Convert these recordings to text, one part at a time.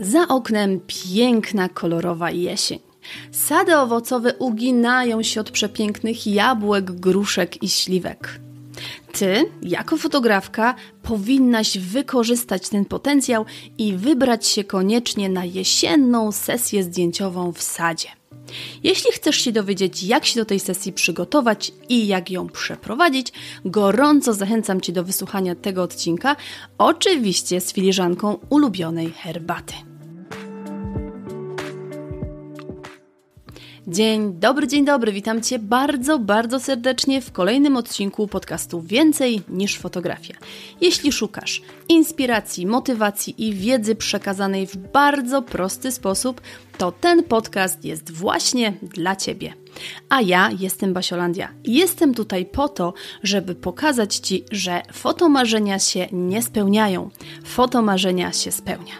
Za oknem piękna, kolorowa jesień. Sady owocowe uginają się od przepięknych jabłek, gruszek i śliwek. Ty, jako fotografka, powinnaś wykorzystać ten potencjał i wybrać się koniecznie na jesienną sesję zdjęciową w sadzie. Jeśli chcesz się dowiedzieć, jak się do tej sesji przygotować i jak ją przeprowadzić, gorąco zachęcam Cię do wysłuchania tego odcinka, oczywiście z filiżanką ulubionej herbaty. Dzień dobry, dzień dobry, witam Cię bardzo, bardzo serdecznie w kolejnym odcinku podcastu Więcej niż fotografia. Jeśli szukasz inspiracji, motywacji i wiedzy przekazanej w bardzo prosty sposób, to ten podcast jest właśnie dla Ciebie. A ja jestem Basiolandia. Jestem tutaj po to, żeby pokazać Ci, że fotomarzenia się nie spełniają, fotomarzenia się spełnia.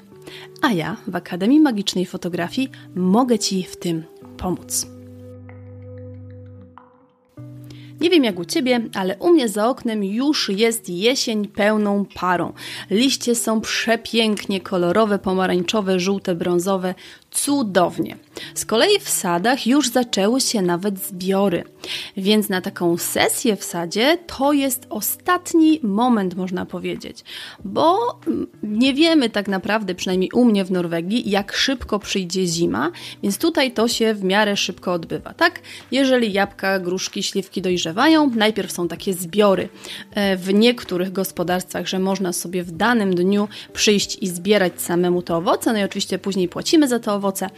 A ja w Akademii Magicznej Fotografii mogę Ci w tym pomóc. Nie wiem jak u Ciebie, ale u mnie za oknem już jest jesień pełną parą. Liście są przepięknie kolorowe, pomarańczowe, żółte, brązowe cudownie. Z kolei w sadach już zaczęły się nawet zbiory, więc na taką sesję w sadzie to jest ostatni moment, można powiedzieć, bo mm, nie wiemy tak naprawdę, przynajmniej u mnie w Norwegii, jak szybko przyjdzie zima, więc tutaj to się w miarę szybko odbywa, tak? Jeżeli jabłka, gruszki, śliwki dojrzewają, najpierw są takie zbiory e, w niektórych gospodarstwach, że można sobie w danym dniu przyjść i zbierać samemu to owoce, no i oczywiście później płacimy za to owoce.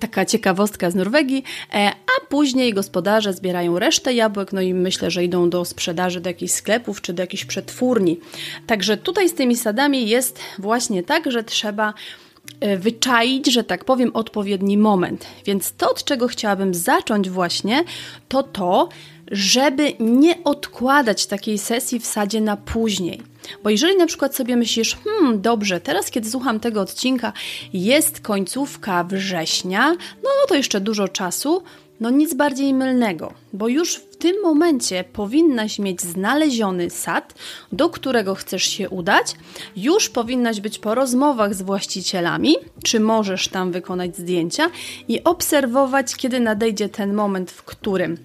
Taka ciekawostka z Norwegii. E, a później gospodarze zbierają resztę jabłek, no i myślę, że idą do sprzedaży do jakichś sklepów czy do jakichś przetwórni. Także tutaj z tymi sadami jest właśnie tak, że trzeba e, wyczaić, że tak powiem, odpowiedni moment. Więc to, od czego chciałabym zacząć właśnie, to to, żeby nie odkładać takiej sesji w sadzie na później. Bo jeżeli na przykład sobie myślisz, hmm, dobrze, teraz kiedy słucham tego odcinka, jest końcówka września, no to jeszcze dużo czasu, no nic bardziej mylnego, bo już w tym momencie powinnaś mieć znaleziony sad, do którego chcesz się udać, już powinnaś być po rozmowach z właścicielami, czy możesz tam wykonać zdjęcia i obserwować, kiedy nadejdzie ten moment, w którym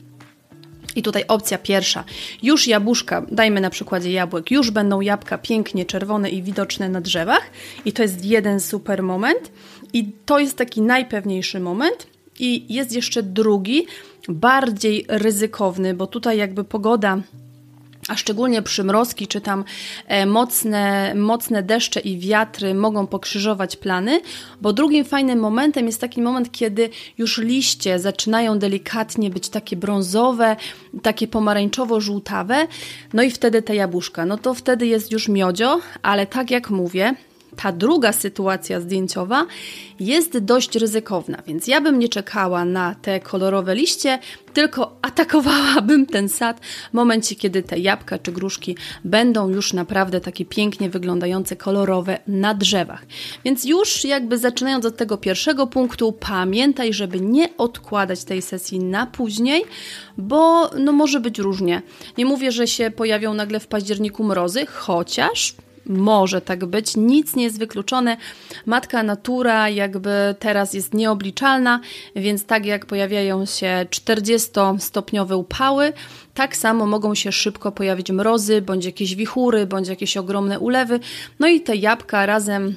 i tutaj opcja pierwsza. Już jabłuszka, dajmy na przykładzie jabłek, już będą jabłka pięknie czerwone i widoczne na drzewach. I to jest jeden super moment. I to jest taki najpewniejszy moment. I jest jeszcze drugi, bardziej ryzykowny, bo tutaj jakby pogoda a szczególnie przymrozki czy tam e, mocne, mocne deszcze i wiatry mogą pokrzyżować plany, bo drugim fajnym momentem jest taki moment, kiedy już liście zaczynają delikatnie być takie brązowe, takie pomarańczowo-żółtawe, no i wtedy te jabłuszka. No to wtedy jest już miodzio, ale tak jak mówię, ta druga sytuacja zdjęciowa jest dość ryzykowna, więc ja bym nie czekała na te kolorowe liście, tylko atakowałabym ten sad w momencie, kiedy te jabłka czy gruszki będą już naprawdę takie pięknie wyglądające, kolorowe na drzewach. Więc już jakby zaczynając od tego pierwszego punktu, pamiętaj, żeby nie odkładać tej sesji na później, bo no może być różnie. Nie mówię, że się pojawią nagle w październiku mrozy, chociaż może tak być, nic nie jest wykluczone. Matka natura jakby teraz jest nieobliczalna, więc tak jak pojawiają się 40-stopniowe upały, tak samo mogą się szybko pojawić mrozy, bądź jakieś wichury, bądź jakieś ogromne ulewy. No i te jabłka razem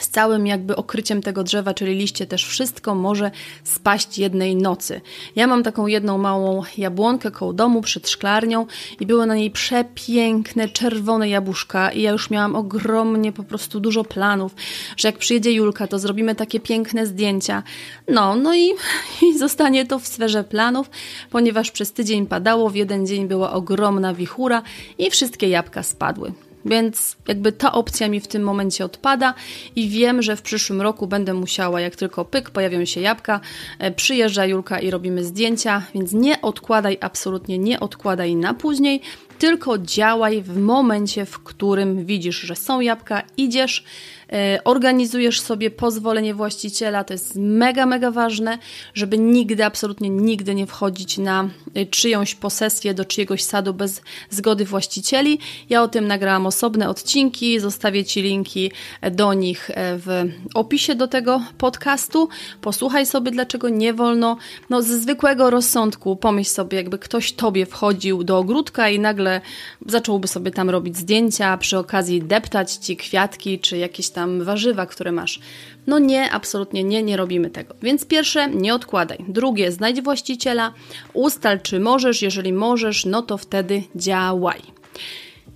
z całym jakby okryciem tego drzewa, czyli liście też wszystko może spaść jednej nocy. Ja mam taką jedną małą jabłonkę koło domu przed szklarnią i były na niej przepiękne czerwone jabłuszka i ja już miałam ogromnie po prostu dużo planów, że jak przyjedzie Julka, to zrobimy takie piękne zdjęcia. No, no i, i zostanie to w sferze planów, ponieważ przez tydzień padało, w jeden dzień była ogromna wichura i wszystkie jabłka spadły. Więc jakby ta opcja mi w tym momencie odpada i wiem, że w przyszłym roku będę musiała, jak tylko pyk, pojawią się jabłka, e, przyjeżdża Julka i robimy zdjęcia, więc nie odkładaj, absolutnie nie odkładaj na później, tylko działaj w momencie, w którym widzisz, że są jabłka, idziesz, E, organizujesz sobie pozwolenie właściciela, to jest mega, mega ważne, żeby nigdy, absolutnie nigdy nie wchodzić na e, czyjąś posesję do czyjegoś sadu bez zgody właścicieli. Ja o tym nagrałam osobne odcinki, zostawię Ci linki e, do nich w opisie do tego podcastu. Posłuchaj sobie, dlaczego nie wolno. No, ze zwykłego rozsądku pomyśl sobie, jakby ktoś Tobie wchodził do ogródka i nagle zacząłby sobie tam robić zdjęcia, przy okazji deptać Ci kwiatki czy jakieś tam warzywa, które masz. No nie, absolutnie nie, nie robimy tego. Więc pierwsze, nie odkładaj. Drugie, znajdź właściciela, ustal czy możesz, jeżeli możesz, no to wtedy działaj.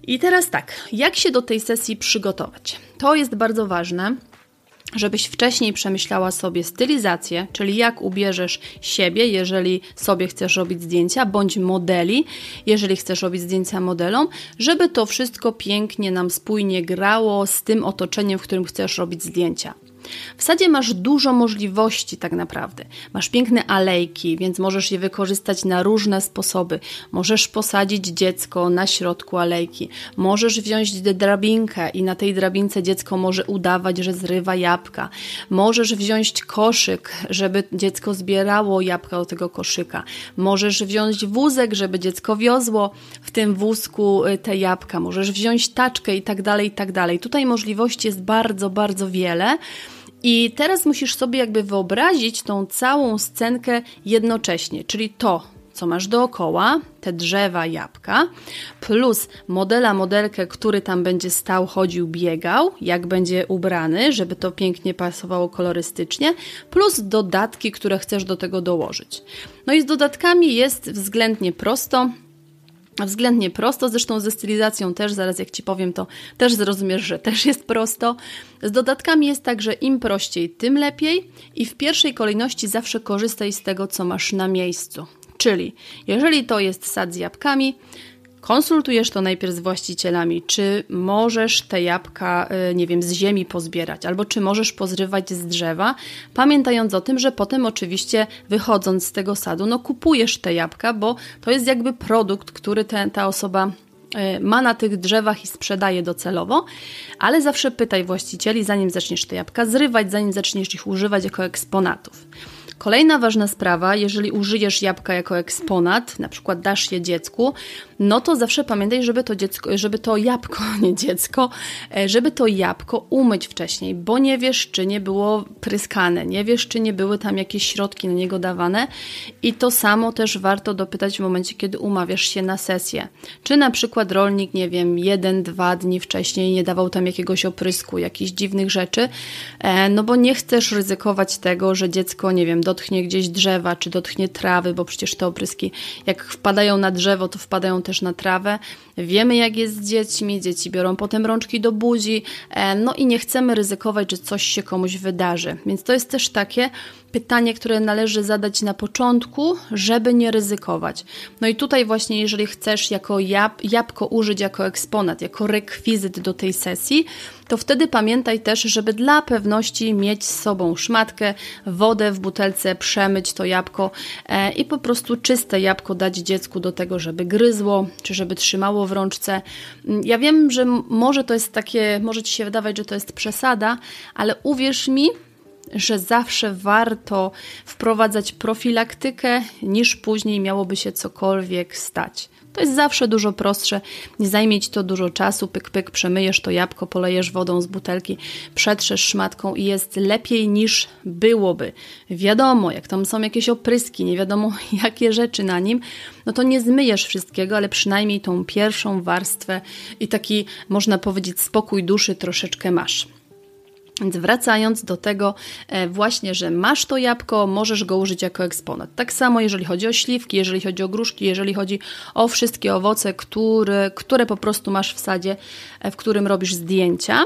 I teraz tak, jak się do tej sesji przygotować? To jest bardzo ważne żebyś wcześniej przemyślała sobie stylizację, czyli jak ubierzesz siebie, jeżeli sobie chcesz robić zdjęcia, bądź modeli, jeżeli chcesz robić zdjęcia modelom, żeby to wszystko pięknie nam spójnie grało z tym otoczeniem, w którym chcesz robić zdjęcia. W sadzie masz dużo możliwości tak naprawdę. Masz piękne alejki, więc możesz je wykorzystać na różne sposoby. Możesz posadzić dziecko na środku alejki. Możesz wziąć drabinkę i na tej drabince dziecko może udawać, że zrywa jabłka. Możesz wziąć koszyk, żeby dziecko zbierało jabłka do tego koszyka. Możesz wziąć wózek, żeby dziecko wiozło w tym wózku y, te jabłka. Możesz wziąć taczkę i tak dalej, i tak dalej. Tutaj możliwości jest bardzo, bardzo wiele. I teraz musisz sobie jakby wyobrazić tą całą scenkę jednocześnie, czyli to, co masz dookoła, te drzewa, jabłka, plus modela, modelkę, który tam będzie stał, chodził, biegał, jak będzie ubrany, żeby to pięknie pasowało kolorystycznie, plus dodatki, które chcesz do tego dołożyć. No i z dodatkami jest względnie prosto względnie prosto, zresztą ze stylizacją też, zaraz jak Ci powiem, to też zrozumiesz, że też jest prosto. Z dodatkami jest tak, że im prościej, tym lepiej i w pierwszej kolejności zawsze korzystaj z tego, co masz na miejscu. Czyli jeżeli to jest sad z jabłkami, konsultujesz to najpierw z właścicielami, czy możesz te jabłka, y, nie wiem, z ziemi pozbierać, albo czy możesz pozrywać z drzewa, pamiętając o tym, że potem oczywiście wychodząc z tego sadu, no kupujesz te jabłka, bo to jest jakby produkt, który te, ta osoba y, ma na tych drzewach i sprzedaje docelowo, ale zawsze pytaj właścicieli, zanim zaczniesz te jabłka zrywać, zanim zaczniesz ich używać jako eksponatów. Kolejna ważna sprawa, jeżeli użyjesz jabłka jako eksponat, na przykład dasz je dziecku, no to zawsze pamiętaj, żeby to dziecko, żeby to jabłko, nie dziecko, e, żeby to jabłko umyć wcześniej, bo nie wiesz, czy nie było pryskane, nie wiesz, czy nie były tam jakieś środki na niego dawane i to samo też warto dopytać w momencie, kiedy umawiasz się na sesję. Czy na przykład rolnik, nie wiem, jeden, dwa dni wcześniej nie dawał tam jakiegoś oprysku, jakichś dziwnych rzeczy, e, no bo nie chcesz ryzykować tego, że dziecko, nie wiem, dotknie gdzieś drzewa, czy dotknie trawy, bo przecież te opryski, jak wpadają na drzewo, to wpadają też też na trawę. Wiemy, jak jest z dziećmi, dzieci biorą potem rączki do buzi, e, no i nie chcemy ryzykować, że coś się komuś wydarzy. Więc to jest też takie pytanie, które należy zadać na początku, żeby nie ryzykować. No i tutaj właśnie, jeżeli chcesz jako jab, jabłko użyć jako eksponat, jako rekwizyt do tej sesji, to wtedy pamiętaj też, żeby dla pewności mieć z sobą szmatkę, wodę w butelce, przemyć to jabłko e, i po prostu czyste jabłko dać dziecku do tego, żeby gryzło, czy żeby trzymało w rączce. Mm, ja wiem, że może to jest takie, może Ci się wydawać, że to jest przesada, ale uwierz mi, że zawsze warto wprowadzać profilaktykę, niż później miałoby się cokolwiek stać. To jest zawsze dużo prostsze, nie zajmie ci to dużo czasu, pyk pyk, przemyjesz to jabłko, polejesz wodą z butelki, przetrzesz szmatką i jest lepiej niż byłoby. Wiadomo, jak tam są jakieś opryski, nie wiadomo jakie rzeczy na nim, no to nie zmyjesz wszystkiego, ale przynajmniej tą pierwszą warstwę i taki, można powiedzieć, spokój duszy troszeczkę masz. Więc wracając do tego e, właśnie, że masz to jabłko, możesz go użyć jako eksponat. Tak samo jeżeli chodzi o śliwki, jeżeli chodzi o gruszki, jeżeli chodzi o wszystkie owoce, które, które po prostu masz w sadzie, e, w którym robisz zdjęcia.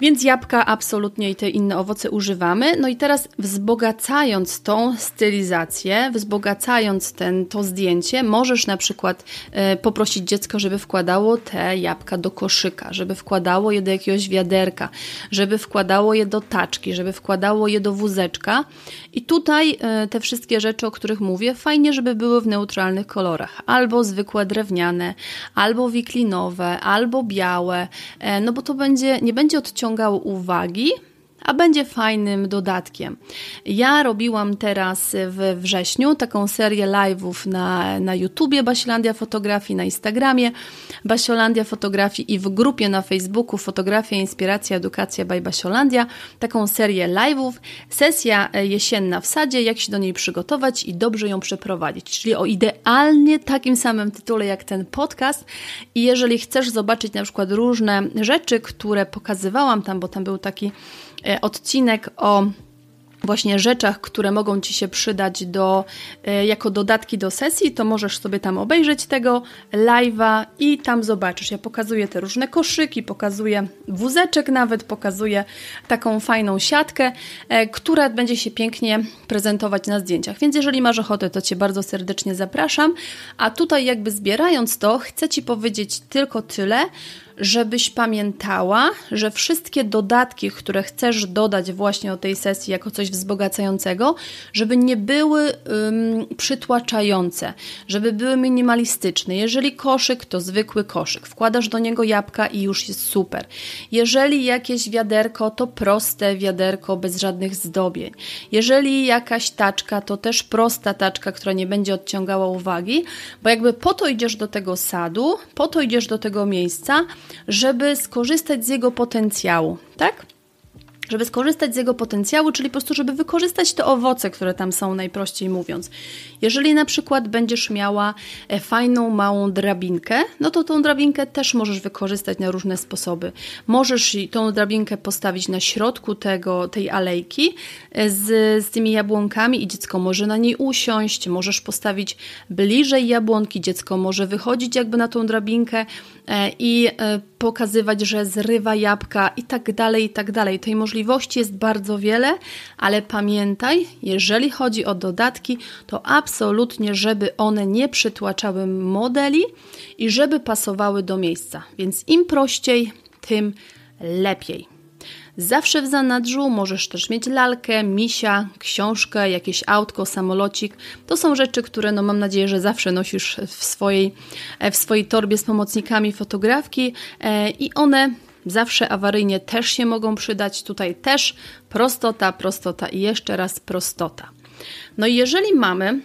Więc jabłka absolutnie i te inne owoce używamy. No i teraz wzbogacając tą stylizację, wzbogacając ten, to zdjęcie, możesz na przykład e, poprosić dziecko, żeby wkładało te jabłka do koszyka, żeby wkładało je do jakiegoś wiaderka, żeby wkładało je do taczki, żeby wkładało je do wózeczka. I tutaj e, te wszystkie rzeczy, o których mówię, fajnie, żeby były w neutralnych kolorach. Albo zwykłe drewniane, albo wiklinowe, albo białe, e, no bo to będzie, nie będzie odciągnięte przyciągało uwagi, a będzie fajnym dodatkiem. Ja robiłam teraz we wrześniu taką serię live'ów na, na YouTubie Basiolandia Fotografii, na Instagramie Basiolandia Fotografii i w grupie na Facebooku Fotografia, Inspiracja, Edukacja by Basiolandia. Taką serię live'ów. Sesja e, jesienna w sadzie, jak się do niej przygotować i dobrze ją przeprowadzić. Czyli o idealnie takim samym tytule jak ten podcast. I jeżeli chcesz zobaczyć na przykład różne rzeczy, które pokazywałam tam, bo tam był taki E, odcinek o właśnie rzeczach, które mogą Ci się przydać do, e, jako dodatki do sesji, to możesz sobie tam obejrzeć tego live'a i tam zobaczysz. Ja pokazuję te różne koszyki, pokazuję wózeczek nawet, pokazuję taką fajną siatkę, e, która będzie się pięknie prezentować na zdjęciach. Więc jeżeli masz ochotę, to Cię bardzo serdecznie zapraszam. A tutaj jakby zbierając to, chcę Ci powiedzieć tylko tyle, żebyś pamiętała, że wszystkie dodatki, które chcesz dodać właśnie o tej sesji jako coś wzbogacającego, żeby nie były ym, przytłaczające, żeby były minimalistyczne. Jeżeli koszyk, to zwykły koszyk. Wkładasz do niego jabłka i już jest super. Jeżeli jakieś wiaderko, to proste wiaderko bez żadnych zdobień. Jeżeli jakaś taczka, to też prosta taczka, która nie będzie odciągała uwagi, bo jakby po to idziesz do tego sadu, po to idziesz do tego miejsca, żeby skorzystać z jego potencjału, tak? żeby skorzystać z jego potencjału, czyli po prostu, żeby wykorzystać te owoce, które tam są, najprościej mówiąc. Jeżeli na przykład będziesz miała e, fajną, małą drabinkę, no to tą drabinkę też możesz wykorzystać na różne sposoby. Możesz tą drabinkę postawić na środku tego, tej alejki e, z, z tymi jabłonkami i dziecko może na niej usiąść, możesz postawić bliżej jabłonki, dziecko może wychodzić jakby na tą drabinkę e, i pokazywać, że zrywa jabłka i tak dalej, i tak dalej. Tej możliwości jest bardzo wiele, ale pamiętaj, jeżeli chodzi o dodatki, to absolutnie absolutnie, żeby one nie przytłaczały modeli i żeby pasowały do miejsca. Więc im prościej, tym lepiej. Zawsze w zanadrzu możesz też mieć lalkę, misia, książkę, jakieś autko, samolocik. To są rzeczy, które no mam nadzieję, że zawsze nosisz w swojej, e, w swojej torbie z pomocnikami fotografki e, i one zawsze awaryjnie też się mogą przydać. Tutaj też prostota, prostota i jeszcze raz prostota. No i jeżeli mamy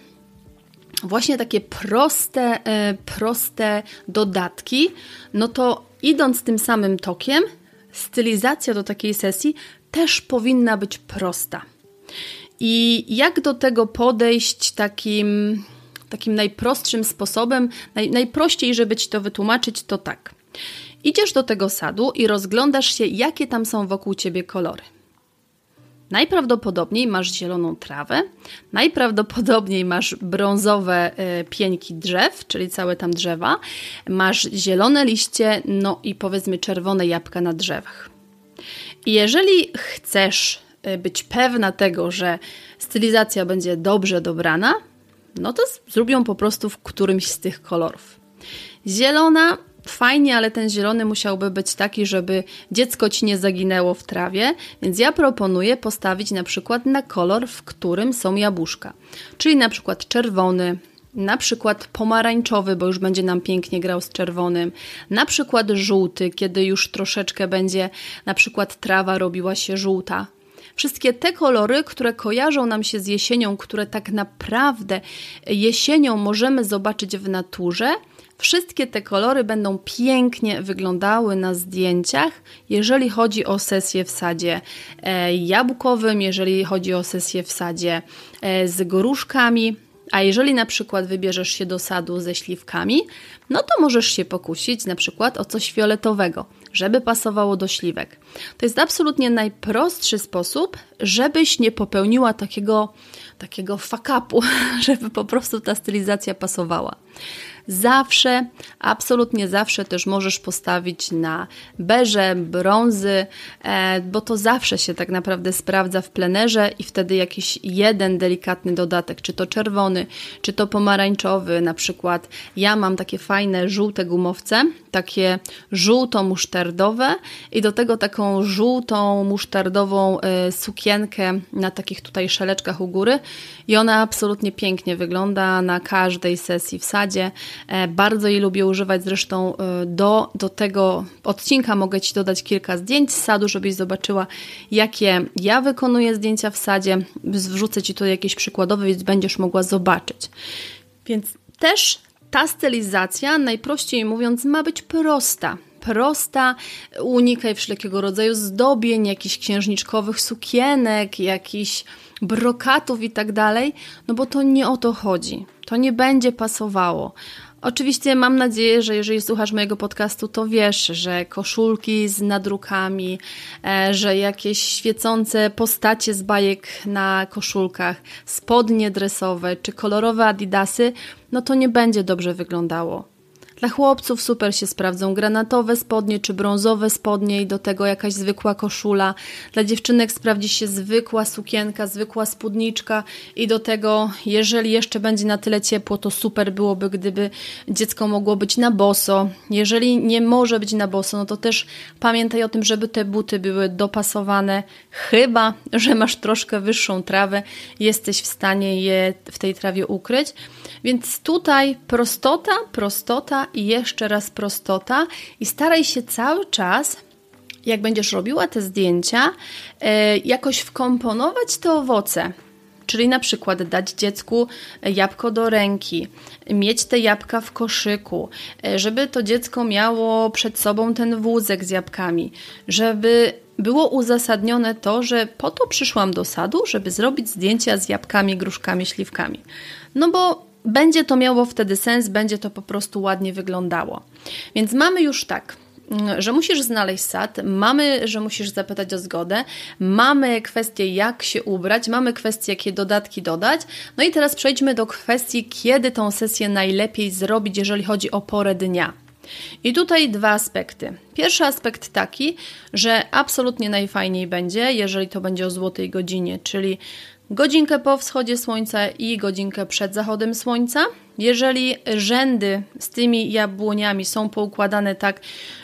właśnie takie proste, e, proste dodatki, no to idąc tym samym tokiem, stylizacja do takiej sesji też powinna być prosta. I jak do tego podejść takim, takim najprostszym sposobem, naj, najprościej, żeby ci to wytłumaczyć, to tak. Idziesz do tego sadu i rozglądasz się, jakie tam są wokół ciebie kolory. Najprawdopodobniej masz zieloną trawę, najprawdopodobniej masz brązowe e, pieńki drzew, czyli całe tam drzewa, masz zielone liście, no i powiedzmy czerwone jabłka na drzewach. I jeżeli chcesz e, być pewna tego, że stylizacja będzie dobrze dobrana, no to zrób ją po prostu w którymś z tych kolorów. Zielona fajnie, ale ten zielony musiałby być taki, żeby dziecko ci nie zaginęło w trawie, więc ja proponuję postawić na przykład na kolor, w którym są jabłuszka. Czyli na przykład czerwony, na przykład pomarańczowy, bo już będzie nam pięknie grał z czerwonym, na przykład żółty, kiedy już troszeczkę będzie na przykład trawa robiła się żółta. Wszystkie te kolory, które kojarzą nam się z jesienią, które tak naprawdę jesienią możemy zobaczyć w naturze, Wszystkie te kolory będą pięknie wyglądały na zdjęciach, jeżeli chodzi o sesję w sadzie e, jabłkowym, jeżeli chodzi o sesję w sadzie e, z gruszkami. A jeżeli na przykład wybierzesz się do sadu ze śliwkami, no to możesz się pokusić na przykład o coś fioletowego, żeby pasowało do śliwek. To jest absolutnie najprostszy sposób, żebyś nie popełniła takiego, takiego fakapu, żeby po prostu ta stylizacja pasowała zawsze, absolutnie zawsze też możesz postawić na berze, brązy, e, bo to zawsze się tak naprawdę sprawdza w plenerze i wtedy jakiś jeden delikatny dodatek, czy to czerwony, czy to pomarańczowy, na przykład ja mam takie fajne żółte gumowce, takie żółto-musztardowe i do tego taką żółtą musztardową e, sukienkę na takich tutaj szeleczkach u góry i ona absolutnie pięknie wygląda na każdej sesji w sadzie. E, bardzo jej lubię używać, zresztą e, do, do tego odcinka mogę Ci dodać kilka zdjęć z sadu, żebyś zobaczyła, jakie ja wykonuję zdjęcia w sadzie. Wrzucę Ci tu jakieś przykładowe, więc będziesz mogła zobaczyć. Więc też ta stylizacja, najprościej mówiąc, ma być prosta prosta, unikaj wszelkiego rodzaju zdobień, jakichś księżniczkowych sukienek, jakichś brokatów i tak dalej, no bo to nie o to chodzi. To nie będzie pasowało. Oczywiście mam nadzieję, że jeżeli słuchasz mojego podcastu, to wiesz, że koszulki z nadrukami, e, że jakieś świecące postacie z bajek na koszulkach, spodnie dresowe czy kolorowe adidasy, no to nie będzie dobrze wyglądało. Dla chłopców super się sprawdzą granatowe spodnie czy brązowe spodnie i do tego jakaś zwykła koszula. Dla dziewczynek sprawdzi się zwykła sukienka, zwykła spódniczka i do tego, jeżeli jeszcze będzie na tyle ciepło, to super byłoby, gdyby dziecko mogło być na boso. Jeżeli nie może być na boso, no to też pamiętaj o tym, żeby te buty były dopasowane, chyba że masz troszkę wyższą trawę, jesteś w stanie je w tej trawie ukryć. Więc tutaj prostota, prostota i jeszcze raz prostota i staraj się cały czas jak będziesz robiła te zdjęcia, e, jakoś wkomponować te owoce. Czyli na przykład dać dziecku e, jabłko do ręki, mieć te jabłka w koszyku, e, żeby to dziecko miało przed sobą ten wózek z jabłkami, żeby było uzasadnione to, że po to przyszłam do sadu, żeby zrobić zdjęcia z jabłkami, gruszkami, śliwkami. No bo będzie to miało wtedy sens, będzie to po prostu ładnie wyglądało. Więc mamy już tak mm, że musisz znaleźć sad, mamy, że musisz zapytać o zgodę, mamy kwestię jak się ubrać, mamy kwestię jakie dodatki dodać. No i teraz przejdźmy do kwestii kiedy tą sesję najlepiej zrobić, jeżeli chodzi o porę dnia. I tutaj dwa aspekty. Pierwszy aspekt taki, że absolutnie najfajniej będzie, jeżeli to będzie o złotej godzinie, czyli godzinkę po wschodzie słońca i godzinkę przed zachodem słońca. Jeżeli rzędy z tymi jabłoniami są poukładane tak,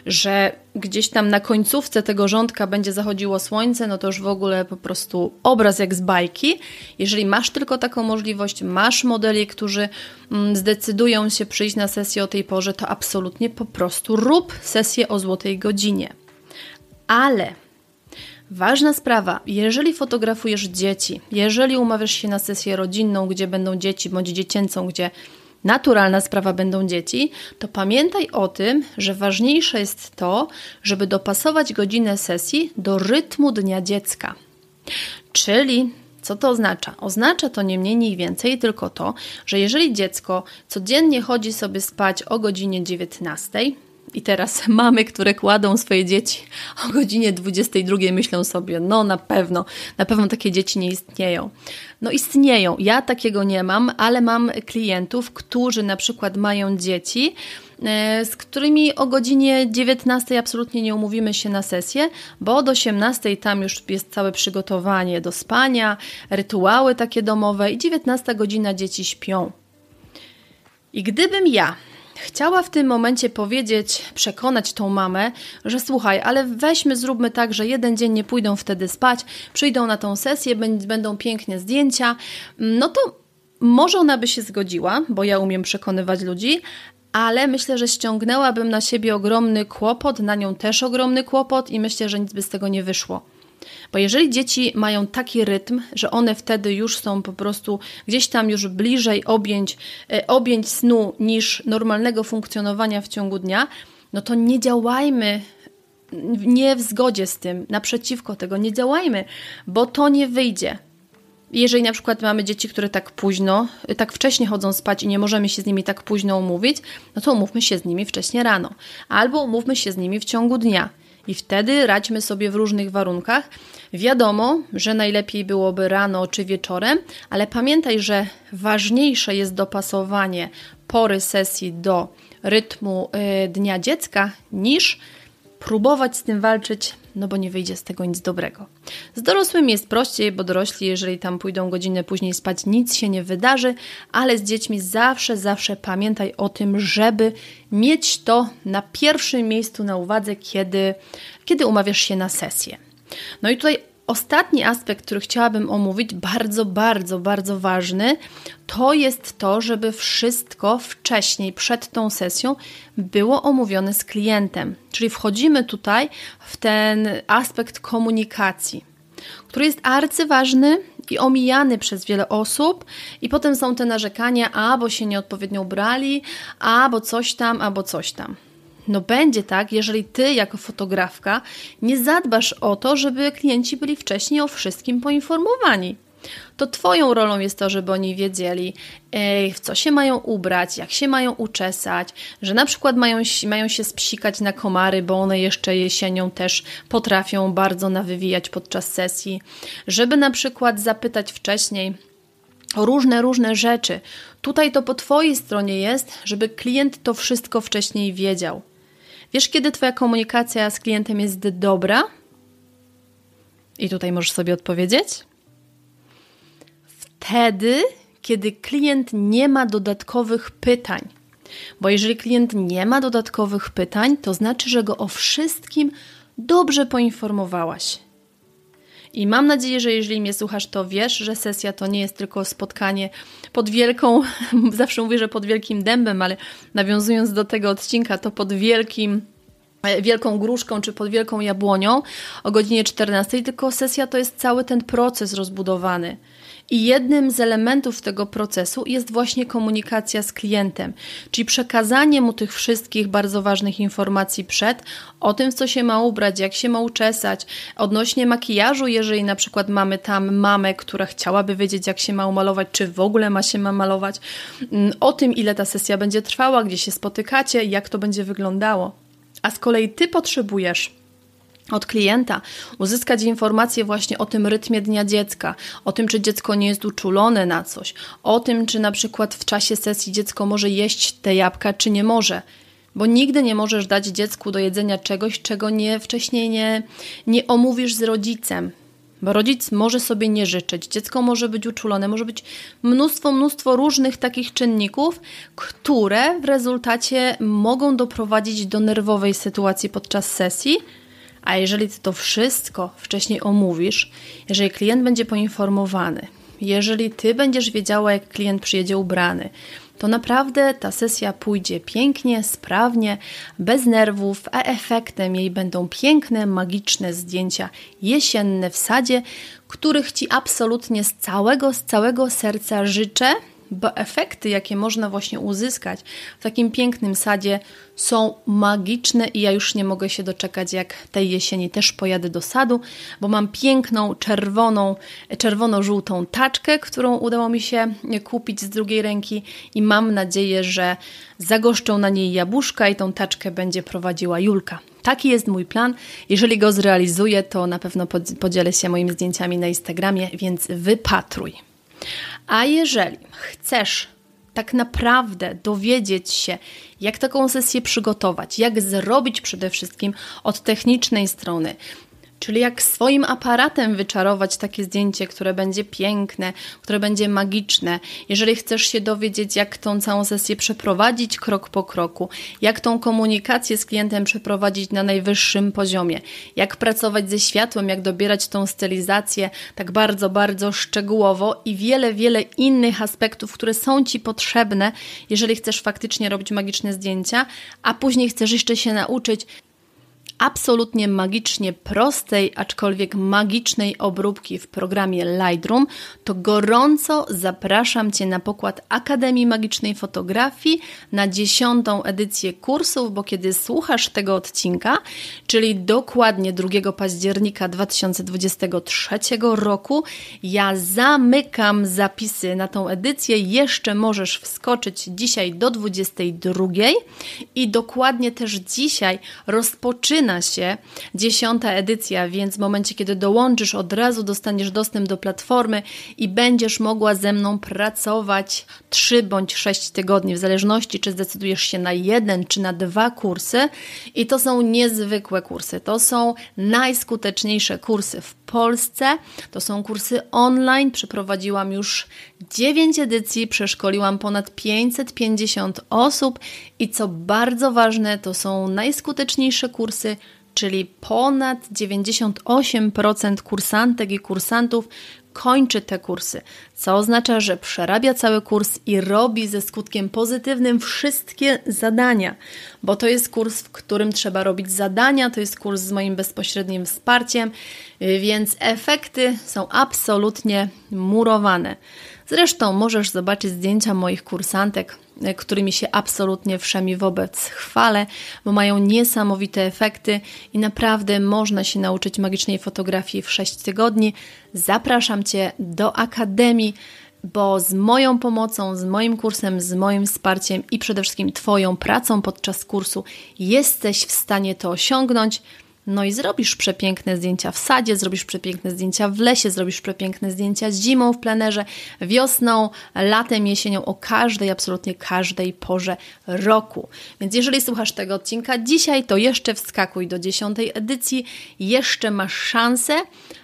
że gdzieś tam na końcówce tego rządka będzie zachodziło słońce, no to już w ogóle po prostu obraz jak z bajki. Jeżeli masz tylko taką możliwość, masz modeli, którzy mm, zdecydują się przyjść na sesję o tej porze, to absolutnie po prostu rób sesję o złotej godzinie. Ale Ważna sprawa, jeżeli fotografujesz dzieci, jeżeli umawiasz się na sesję rodzinną, gdzie będą dzieci, bądź dziecięcą, gdzie naturalna sprawa będą dzieci, to pamiętaj o tym, że ważniejsze jest to, żeby dopasować godzinę sesji do rytmu dnia dziecka. Czyli co to oznacza? Oznacza to nie mniej, nie więcej tylko to, że jeżeli dziecko codziennie chodzi sobie spać o godzinie 19, i teraz mamy, które kładą swoje dzieci o godzinie 22 myślą sobie, no na pewno, na pewno takie dzieci nie istnieją. No istnieją. Ja takiego nie mam, ale mam klientów, którzy na przykład mają dzieci, e, z którymi o godzinie 19 absolutnie nie umówimy się na sesję, bo od 18 tam już jest całe przygotowanie do spania, rytuały takie domowe i 19 godzina dzieci śpią. I gdybym ja Chciała w tym momencie powiedzieć, przekonać tą mamę, że słuchaj, ale weźmy, zróbmy tak, że jeden dzień nie pójdą wtedy spać, przyjdą na tą sesję, będą piękne zdjęcia. No to może ona by się zgodziła, bo ja umiem przekonywać ludzi, ale myślę, że ściągnęłabym na siebie ogromny kłopot, na nią też ogromny kłopot i myślę, że nic by z tego nie wyszło. Bo jeżeli dzieci mają taki rytm, że one wtedy już są po prostu gdzieś tam już bliżej objęć, e, objęć snu niż normalnego funkcjonowania w ciągu dnia, no to nie działajmy nie w zgodzie z tym, naprzeciwko tego nie działajmy, bo to nie wyjdzie. Jeżeli na przykład mamy dzieci, które tak późno, tak wcześnie chodzą spać i nie możemy się z nimi tak późno umówić, no to umówmy się z nimi wcześniej rano, albo umówmy się z nimi w ciągu dnia i wtedy radźmy sobie w różnych warunkach. Wiadomo, że najlepiej byłoby rano czy wieczorem, ale pamiętaj, że ważniejsze jest dopasowanie pory sesji do rytmu y, dnia dziecka niż próbować z tym walczyć no bo nie wyjdzie z tego nic dobrego. Z dorosłym jest prościej, bo dorośli, jeżeli tam pójdą godzinę później spać, nic się nie wydarzy, ale z dziećmi zawsze, zawsze pamiętaj o tym, żeby mieć to na pierwszym miejscu na uwadze, kiedy, kiedy umawiasz się na sesję. No i tutaj Ostatni aspekt, który chciałabym omówić, bardzo, bardzo, bardzo ważny, to jest to, żeby wszystko wcześniej, przed tą sesją, było omówione z klientem. Czyli wchodzimy tutaj w ten aspekt komunikacji, który jest arcyważny i omijany przez wiele osób, i potem są te narzekania, a bo się nieodpowiednio ubrali, a bo coś tam, albo coś tam. No będzie tak, jeżeli ty jako fotografka nie zadbasz o to, żeby klienci byli wcześniej o wszystkim poinformowani. To Twoją rolą jest to, żeby oni wiedzieli, w co się mają ubrać, jak się mają uczesać, że na przykład mają, mają się spsikać na komary, bo one jeszcze jesienią też potrafią bardzo nawywijać podczas sesji, żeby na przykład zapytać wcześniej o różne, różne rzeczy. Tutaj to po Twojej stronie jest, żeby klient to wszystko wcześniej wiedział. Wiesz, kiedy Twoja komunikacja z klientem jest dobra? I tutaj możesz sobie odpowiedzieć. Wtedy, kiedy klient nie ma dodatkowych pytań. Bo jeżeli klient nie ma dodatkowych pytań, to znaczy, że go o wszystkim dobrze poinformowałaś. I mam nadzieję, że jeżeli mnie słuchasz, to wiesz, że sesja to nie jest tylko spotkanie pod wielką, zawsze mówię, że pod wielkim dębem, ale nawiązując do tego odcinka, to pod wielkim E, wielką Gruszką czy pod Wielką Jabłonią o godzinie 14, tylko sesja to jest cały ten proces rozbudowany. I jednym z elementów tego procesu jest właśnie komunikacja z klientem, czyli przekazanie mu tych wszystkich bardzo ważnych informacji przed, o tym, co się ma ubrać, jak się ma uczesać, odnośnie makijażu, jeżeli na przykład mamy tam mamę, która chciałaby wiedzieć, jak się ma umalować, czy w ogóle ma się ma malować, mm, o tym, ile ta sesja będzie trwała, gdzie się spotykacie, jak to będzie wyglądało a z kolei ty potrzebujesz od klienta uzyskać informacje właśnie o tym rytmie dnia dziecka, o tym, czy dziecko nie jest uczulone na coś, o tym, czy na przykład w czasie sesji dziecko może jeść te jabłka, czy nie może. Bo nigdy nie możesz dać dziecku do jedzenia czegoś, czego nie, wcześniej nie, nie omówisz z rodzicem, bo rodzic może sobie nie życzyć, dziecko może być uczulone, może być mnóstwo, mnóstwo różnych takich czynników, które w rezultacie mogą doprowadzić do nerwowej sytuacji podczas sesji. A jeżeli ty to wszystko wcześniej omówisz, jeżeli klient będzie poinformowany, jeżeli ty będziesz wiedziała, jak klient przyjedzie ubrany, to naprawdę ta sesja pójdzie pięknie, sprawnie, bez nerwów, a efektem jej będą piękne, magiczne zdjęcia jesienne w sadzie, których Ci absolutnie z całego, z całego serca życzę bo efekty, jakie można właśnie uzyskać w takim pięknym sadzie, są magiczne i ja już nie mogę się doczekać, jak tej jesieni też pojadę do sadu, bo mam piękną, czerwoną, czerwono-żółtą taczkę, którą udało mi się kupić z drugiej ręki i mam nadzieję, że zagoszczą na niej jabłuszka i tą taczkę będzie prowadziła Julka. Taki jest mój plan. Jeżeli go zrealizuję, to na pewno podzielę się moimi zdjęciami na Instagramie, więc wypatruj. A jeżeli chcesz tak naprawdę dowiedzieć się, jak taką sesję przygotować, jak zrobić przede wszystkim od technicznej strony, Czyli jak swoim aparatem wyczarować takie zdjęcie, które będzie piękne, które będzie magiczne. Jeżeli chcesz się dowiedzieć, jak tą całą sesję przeprowadzić krok po kroku, jak tą komunikację z klientem przeprowadzić na najwyższym poziomie, jak pracować ze światłem, jak dobierać tą stylizację tak bardzo, bardzo szczegółowo i wiele, wiele innych aspektów, które są Ci potrzebne, jeżeli chcesz faktycznie robić magiczne zdjęcia, a później chcesz jeszcze się nauczyć, absolutnie magicznie prostej, aczkolwiek magicznej obróbki w programie Lightroom, to gorąco zapraszam Cię na pokład Akademii Magicznej Fotografii na dziesiątą edycję kursów, bo kiedy słuchasz tego odcinka, czyli dokładnie 2 października 2023 roku, ja zamykam zapisy na tą edycję. Jeszcze możesz wskoczyć dzisiaj do 22 i dokładnie też dzisiaj rozpoczynam rozpoczyna się dziesiąta edycja, więc w momencie, kiedy dołączysz, od razu dostaniesz dostęp do platformy i będziesz mogła ze mną pracować 3 bądź 6 tygodni, w zależności czy zdecydujesz się na jeden czy na dwa kursy. I to są niezwykłe kursy, to są najskuteczniejsze kursy w Polsce. To są kursy online. Przeprowadziłam już 9 edycji, przeszkoliłam ponad 550 osób i co bardzo ważne, to są najskuteczniejsze kursy czyli ponad 98% kursantek i kursantów kończy te kursy, co oznacza, że przerabia cały kurs i robi ze skutkiem pozytywnym wszystkie zadania, bo to jest kurs, w którym trzeba robić zadania, to jest kurs z moim bezpośrednim wsparciem, y, więc efekty są absolutnie murowane. Zresztą możesz zobaczyć zdjęcia moich kursantek E, którymi się absolutnie wszemi wobec chwalę, bo mają niesamowite efekty i naprawdę można się nauczyć magicznej fotografii w 6 tygodni. Zapraszam Cię do Akademii, bo z moją pomocą, z moim kursem, z moim wsparciem i przede wszystkim Twoją pracą podczas kursu jesteś w stanie to osiągnąć. No i zrobisz przepiękne zdjęcia w sadzie, zrobisz przepiękne zdjęcia w lesie, zrobisz przepiękne zdjęcia zimą w plenerze, wiosną, latem, jesienią, o każdej, absolutnie każdej porze roku. Więc jeżeli słuchasz tego odcinka dzisiaj, to jeszcze wskakuj do dziesiątej edycji, jeszcze masz szansę.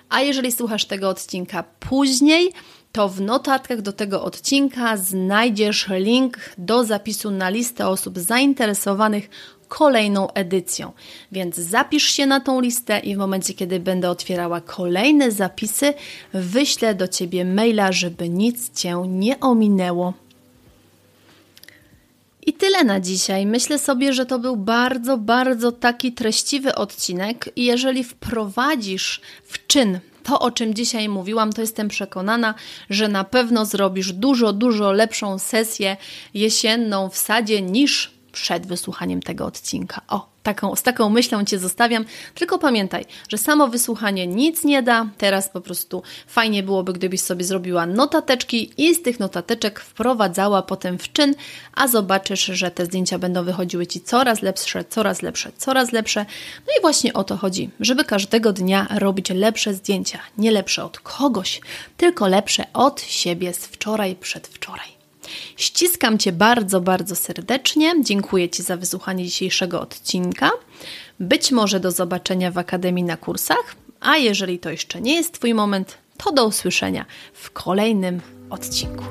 A jeżeli słuchasz tego odcinka później, to w notatkach do tego odcinka znajdziesz link do zapisu na listę osób zainteresowanych kolejną edycją. Więc zapisz się na tą listę i w momencie, kiedy będę otwierała kolejne zapisy, wyślę do Ciebie maila, żeby nic Cię nie ominęło. I tyle na dzisiaj. Myślę sobie, że to był bardzo, bardzo taki treściwy odcinek. I jeżeli wprowadzisz w czyn to, o czym dzisiaj mówiłam, to jestem przekonana, że na pewno zrobisz dużo, dużo lepszą sesję jesienną w sadzie niż przed wysłuchaniem tego odcinka. O, taką, z taką myślą Cię zostawiam. Tylko pamiętaj, że samo wysłuchanie nic nie da. Teraz po prostu fajnie byłoby, gdybyś sobie zrobiła notateczki i z tych notateczek wprowadzała potem w czyn, a zobaczysz, że te zdjęcia będą wychodziły Ci coraz lepsze, coraz lepsze, coraz lepsze. No i właśnie o to chodzi, żeby każdego dnia robić lepsze zdjęcia. Nie lepsze od kogoś, tylko lepsze od siebie z wczoraj, przedwczoraj. Ściskam Cię bardzo, bardzo serdecznie. Dziękuję Ci za wysłuchanie dzisiejszego odcinka. Być może do zobaczenia w Akademii na kursach, a jeżeli to jeszcze nie jest Twój moment, to do usłyszenia w kolejnym odcinku.